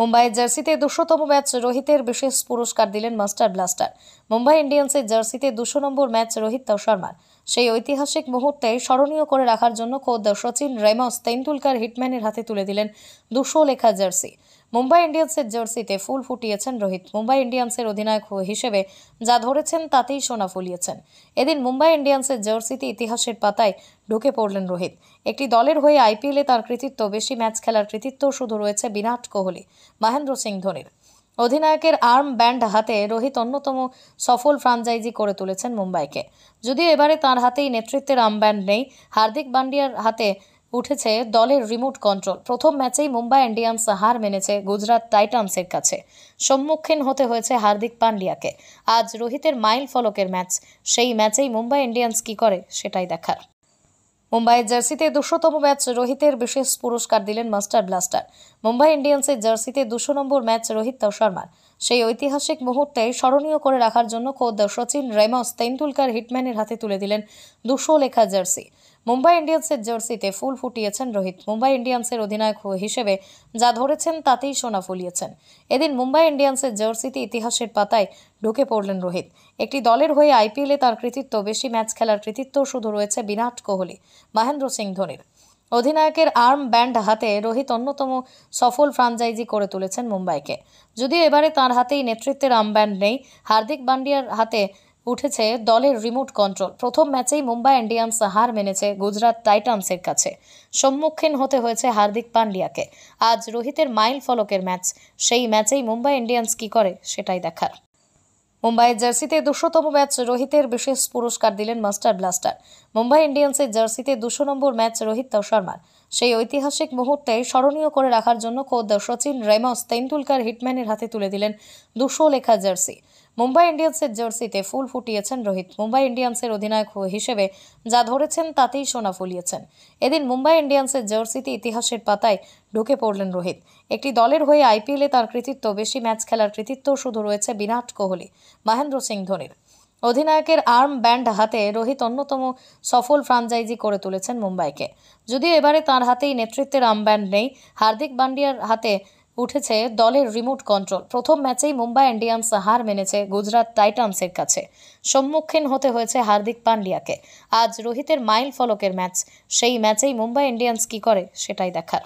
মুম্বাইয়ের জার্সিতে দুশোতম ম্যাচ রোহিতের বিশেষ পুরস্কার দিলেন মাস্টার ব্লাস্টার মুম্বাই ইন্ডিয়ান্সের জার্সিতে দুশো নম্বর ম্যাচ রোহিত শর্মার সেই ঐতিহাসিক মুহূর্তে স্মরণীয় করে রাখার জন্য খোদ সচিন রেমস তেন্ডুলকার হিটম্যানের হাতে তুলে দিলেন দুশো লেখা জার্সি মুম্বাই ইন্ডিয়ান্সের জার্সিতে ফুল ফুটিয়েছেন রোহিত মুম্বাই ইন্ডিয়ান্সের অধিনায়ক হিসেবে যা ধরেছেন তাতেই সোনা ফুলিয়েছেন এদিন মুম্বাই ইন্ডিয়ান্সের জার্সিতে ইতিহাসের পাতায় ঢুকে পড়লেন রোহিত একটি দলের হয়ে আইপিএলে তার কৃতিত্ব বেশি ম্যাচ খেলার কৃতিত্ব শুধু রয়েছে বিরাট কোহলি মহেন্দ্র সিং ধোনির অধিনায়কের আর্ম ব্যান্ড হাতে রোহিত অন্যতম সফল ফ্রাঞ্চাইজি করে তুলেছেন মুম্বাইকে যদিও এবারে তার হাতেই নেতৃত্বের আর্ম ব্যান্ড নেই হার্দিক পান্ডিয়ার হাতে উঠেছে দলের রিমোট কন্ট্রোল প্রথম ম্যাচেই মুম্বাই ইন্ডিয়ান্স হার মেনেছে গুজরাট টাইটান্সের কাছে সম্মুখীন হতে হয়েছে হার্দিক পান্ডিয়াকে আজ রোহিতের মাইল ফলকের ম্যাচ সেই ম্যাচেই মুম্বাই ইন্ডিয়ান্স কী করে সেটাই দেখার মুম্বাইয়ের জার্সিতে দুশোতম ম্যাচ রোহিতের বিশেষ পুরস্কার দিলেন মাস্টার ব্লাস্টার মুম্বাই ইন্ডিয়ান্সের জার্সিতে দুশো নম্বর ম্যাচ রোহিত শর্মার সেই ঐতিহাসিক মুহূর্তে স্মরণীয় করে রাখার জন্য খোদ সচিন রেমস তেন্ডুলকার হিটম্যানের হাতে তুলে দিলেন দুশো লেখা জার্সি মুম্বাই ইন্ডিয়ান্সের জার্সিতে ফুল ফুটিয়েছেন রোহিত মুম্বাই ইন্ডিয়ান্সের অধিনায়ক হিসেবে যা ধরেছেন তাতেই সোনা ফুলিয়েছেন এদিন মুম্বাই ইন্ডিয়ান্সের জার্সিতে ইতিহাসের পাতায় ঢুকে পড়লেন রোহিত একটি দলের হয়ে আইপিএলে তার কৃতিত্ব বেশি ম্যাচ খেলার কৃতিত্ব শুধু রয়েছে বিরাট কোহলি মহেন্দ্র সিং ধোনির অধিনায়কের আর্ম ব্যান্ড হাতে রোহিত অন্যতম সফল ফ্রাঞ্চাইজি করে তুলেছেন মুম্বাইকে যদিও এবারে তার হাতেই নেতৃত্বের আর্ম ব্যান্ড নেই হার্দিক পান্ডিয়ার হাতে উঠেছে দলের রিমোট কন্ট্রোল প্রথম ম্যাচেই মুম্বাই ইন্ডিয়ান্স হার মেনেছে গুজরাট টাইটান্সের কাছে সম্মুখীন হতে হয়েছে হার্দিক পান্ডিয়াকে আজ রোহিতের মাইল ফলকের ম্যাচ সেই ম্যাচেই মুম্বাই ইন্ডিয়ান্স কি করে সেটাই দেখার মুম্বাইয়ের জার্সিতে দুশোতম ম্যাচ রোহিতের বিশেষ পুরস্কার দিলেন মাস্টার ব্লাস্টার মুম্বাই ইন্ডিয়ান্সের জার্সিতে দুশো নম্বর ম্যাচ রোহিত শর্মার সেই ঐতিহাসিক মুহূর্তে স্মরণীয় করে রাখার জন্য খোদ সচিন রেমস তেন্ডুলকার হিটম্যানের হাতে তুলে দিলেন দুশো লেখা জার্সি মুম্বাই ইন্ডিয়ান্সের জার্সিতে ফুল ফুটিয়েছেন রোহিত মুম্বাই ইন্ডিয়ান্সের অধিনায়ক হিসেবে যা ধরেছেন তাতেই সোনা ফুলিয়েছেন এদিন মুম্বাই ইন্ডিয়ান্সের জার্সিতে ইতিহাসের পাতায় ঢুকে পড়লেন রোহিত একটি দলের হয়ে আইপিএলে তার কৃতিত্ব বেশি ম্যাচ খেলার কৃতিত্ব শুধু রয়েছে বিরাট কোহলি মহেন্দ্র সিং ধোনির অধিনায়কের আর্ম ব্যান্ড হাতে রোহিত অন্যতম সফল ফ্রাঞ্চাইজি করে তুলেছেন মুম্বাইকে যদিও এবারে তার হাতেই নেতৃত্বের আর্ম ব্যান্ড নেই হার্দিক পান্ডিয়ার হাতে উঠেছে দলের রিমোট কন্ট্রোল প্রথম ম্যাচেই মুম্বাই ইন্ডিয়ান্স হার মেনেছে গুজরাট টাইটান্সের কাছে সম্মুখীন হতে হয়েছে হার্দিক পান্ডিয়াকে আজ রোহিতের মাইল ফলকের ম্যাচ সেই ম্যাচেই মুম্বাই ইন্ডিয়ান্স কি করে সেটাই দেখার